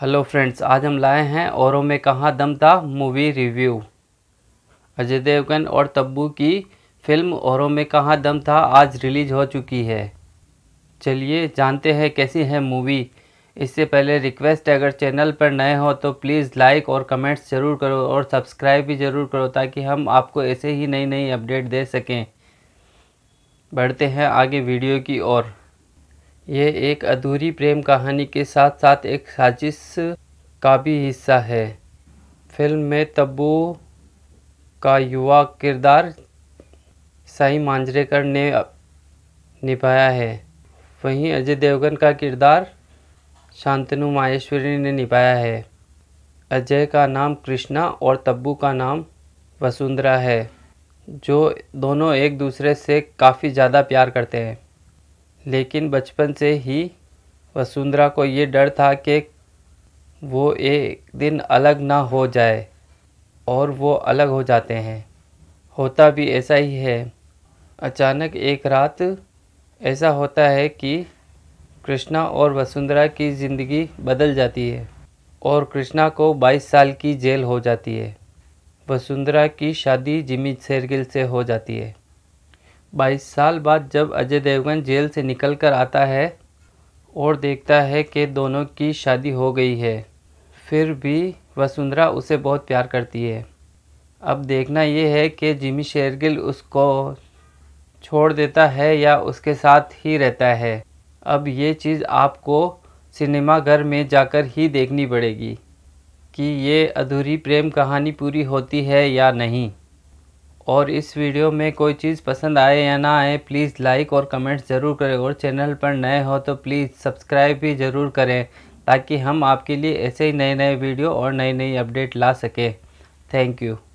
hello friends आज हम लाए हैं औरों में कहाँ दम था मूवी रिव्यू अजय देवगन और तब्बू की फिल्म औरों में कहाँ दम था आज रिलीज हो चुकी है चलिए जानते हैं कैसी है मूवी इससे पहले रिक्वेस्ट है अगर चैनल पर नए हो तो प्लीज़ लाइक और कमेंट्स ज़रूर करो और सब्सक्राइब भी ज़रूर करो ताकि हम आपको ऐसे ही नई नई अपडेट दे सकें बढ़ते हैं आगे वीडियो की ओर यह एक अधूरी प्रेम कहानी के साथ साथ एक साजिश का भी हिस्सा है फिल्म में तब्बू का युवा किरदार साई मांजरेकर ने निभाया है वहीं अजय देवगन का किरदार शांतनु माहेश्वरी ने निभाया है अजय का नाम कृष्णा और तब्बू का नाम वसुंधरा है जो दोनों एक दूसरे से काफ़ी ज़्यादा प्यार करते हैं लेकिन बचपन से ही वसुंधरा को ये डर था कि वो एक दिन अलग ना हो जाए और वो अलग हो जाते हैं होता भी ऐसा ही है अचानक एक रात ऐसा होता है कि कृष्णा और वसुंधरा की ज़िंदगी बदल जाती है और कृष्णा को 22 साल की जेल हो जाती है वसुंधरा की शादी जिमी शेरगिल से हो जाती है बाईस साल बाद जब अजय देवगन जेल से निकल कर आता है और देखता है कि दोनों की शादी हो गई है फिर भी वसुंधरा उसे बहुत प्यार करती है अब देखना यह है कि जिमी शेरगिल उसको छोड़ देता है या उसके साथ ही रहता है अब ये चीज़ आपको सिनेमाघर में जाकर ही देखनी पड़ेगी कि ये अधूरी प्रेम कहानी पूरी होती है या नहीं और इस वीडियो में कोई चीज़ पसंद आए या ना आए प्लीज़ लाइक और कमेंट ज़रूर करें और चैनल पर नए हो तो प्लीज़ सब्सक्राइब भी ज़रूर करें ताकि हम आपके लिए ऐसे ही नए नए वीडियो और नई नई अपडेट ला सकें थैंक यू